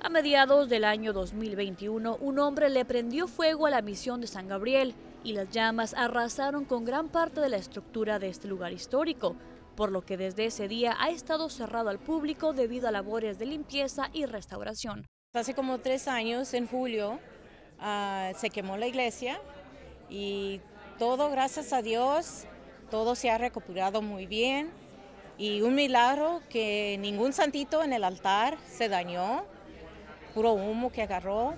A mediados del año 2021, un hombre le prendió fuego a la misión de San Gabriel y las llamas arrasaron con gran parte de la estructura de este lugar histórico, por lo que desde ese día ha estado cerrado al público debido a labores de limpieza y restauración. Hace como tres años, en julio, ah, se quemó la iglesia y todo, gracias a Dios, todo se ha recuperado muy bien y un milagro que ningún santito en el altar se dañó puro humo que agarró.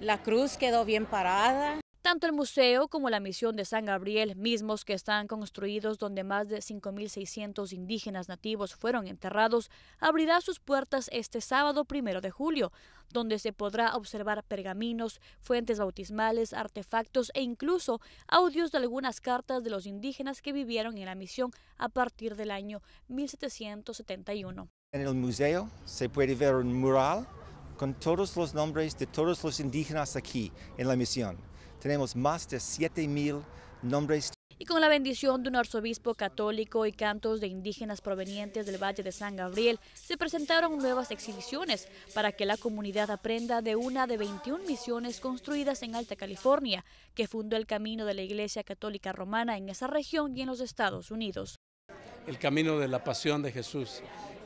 La cruz quedó bien parada. Tanto el museo como la misión de San Gabriel, mismos que están construidos donde más de 5.600 indígenas nativos fueron enterrados, abrirá sus puertas este sábado primero de julio, donde se podrá observar pergaminos, fuentes bautismales, artefactos e incluso audios de algunas cartas de los indígenas que vivieron en la misión a partir del año 1771. En el museo se puede ver un mural con todos los nombres de todos los indígenas aquí en la misión. Tenemos más de 7.000 nombres y con la bendición de un arzobispo católico y cantos de indígenas provenientes del Valle de San Gabriel, se presentaron nuevas exhibiciones para que la comunidad aprenda de una de 21 misiones construidas en Alta California, que fundó el camino de la Iglesia Católica Romana en esa región y en los Estados Unidos. El camino de la pasión de Jesús,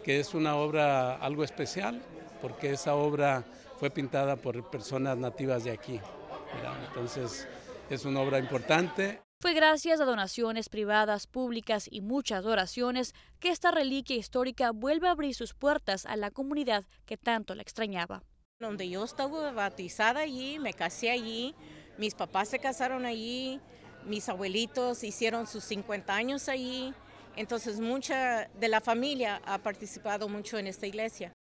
que es una obra algo especial, porque esa obra fue pintada por personas nativas de aquí. Entonces es una obra importante. Fue gracias a donaciones privadas, públicas y muchas oraciones que esta reliquia histórica vuelve a abrir sus puertas a la comunidad que tanto la extrañaba. Donde yo estaba bautizada allí, me casé allí, mis papás se casaron allí, mis abuelitos hicieron sus 50 años allí, entonces mucha de la familia ha participado mucho en esta iglesia.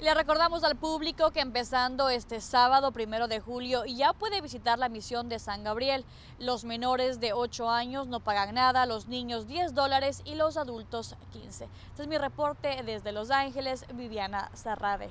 Le recordamos al público que empezando este sábado primero de julio ya puede visitar la misión de San Gabriel. Los menores de 8 años no pagan nada, los niños 10 dólares y los adultos 15. Este es mi reporte desde Los Ángeles, Viviana Sarrade.